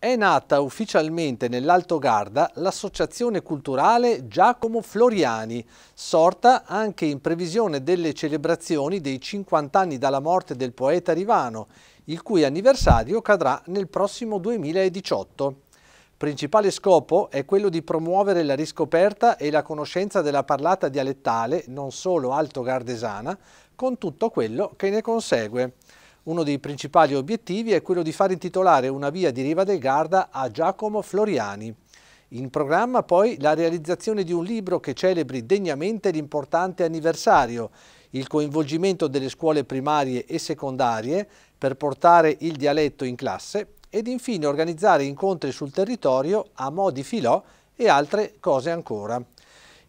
È nata ufficialmente nell'Alto Garda l'associazione culturale Giacomo Floriani, sorta anche in previsione delle celebrazioni dei 50 anni dalla morte del poeta Rivano, il cui anniversario cadrà nel prossimo 2018. Principale scopo è quello di promuovere la riscoperta e la conoscenza della parlata dialettale, non solo alto-gardesana, con tutto quello che ne consegue. Uno dei principali obiettivi è quello di far intitolare una via di Riva del Garda a Giacomo Floriani. In programma poi la realizzazione di un libro che celebri degnamente l'importante anniversario, il coinvolgimento delle scuole primarie e secondarie per portare il dialetto in classe ed infine organizzare incontri sul territorio a mo' di filò e altre cose ancora.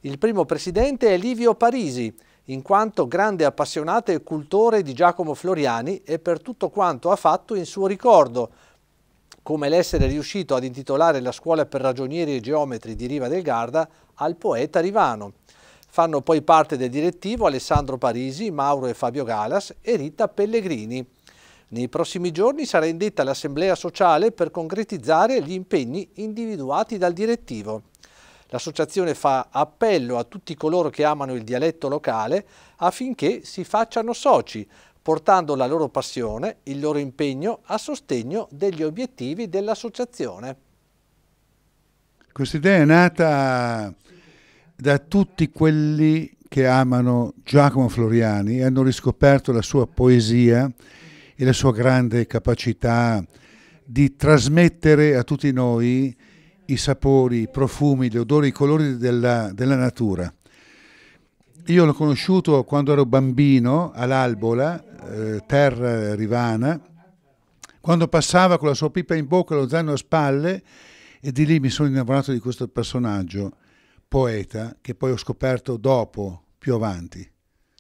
Il primo presidente è Livio Parisi, in quanto grande appassionato e cultore di Giacomo Floriani e per tutto quanto ha fatto in suo ricordo, come l'essere riuscito ad intitolare la scuola per ragionieri e geometri di Riva del Garda al poeta rivano. Fanno poi parte del direttivo Alessandro Parisi, Mauro e Fabio Galas e Rita Pellegrini. Nei prossimi giorni sarà indetta l'assemblea sociale per concretizzare gli impegni individuati dal direttivo. L'associazione fa appello a tutti coloro che amano il dialetto locale affinché si facciano soci, portando la loro passione, il loro impegno a sostegno degli obiettivi dell'associazione. Questa idea è nata da tutti quelli che amano Giacomo Floriani e hanno riscoperto la sua poesia e la sua grande capacità di trasmettere a tutti noi i sapori, i profumi, gli odori, i colori della, della natura. Io l'ho conosciuto quando ero bambino all'Albola, eh, terra rivana, quando passava con la sua pipa in bocca e lo zaino a spalle e di lì mi sono innamorato di questo personaggio, poeta, che poi ho scoperto dopo, più avanti.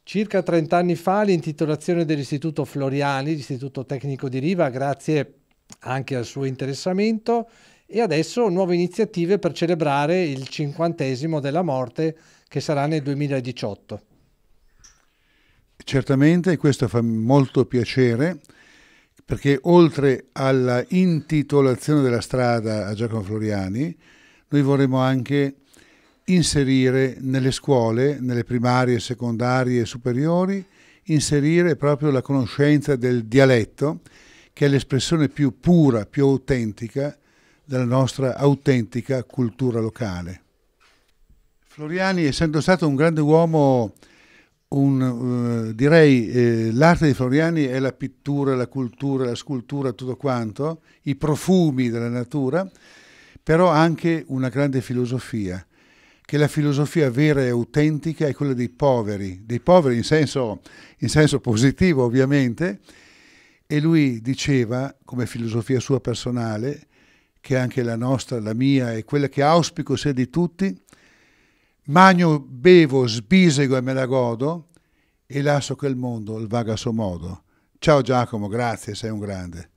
Circa 30 anni fa l'intitolazione dell'Istituto Floriani, l'Istituto Tecnico di Riva, grazie anche al suo interessamento, e adesso nuove iniziative per celebrare il cinquantesimo della morte che sarà nel 2018. Certamente questo fa molto piacere perché oltre alla intitolazione della strada a Giacomo Floriani, noi vorremmo anche inserire nelle scuole, nelle primarie, secondarie e superiori, inserire proprio la conoscenza del dialetto, che è l'espressione più pura, più autentica della nostra autentica cultura locale. Floriani, essendo stato un grande uomo, un, eh, direi eh, l'arte di Floriani è la pittura, la cultura, la scultura, tutto quanto, i profumi della natura, però anche una grande filosofia, che la filosofia vera e autentica è quella dei poveri, dei poveri in senso, in senso positivo ovviamente, e lui diceva, come filosofia sua personale, che è anche la nostra, la mia e quella che auspico sia di tutti, magno, bevo, sbisego e me la godo e lascio che il mondo il vaga a suo modo. Ciao Giacomo, grazie, sei un grande.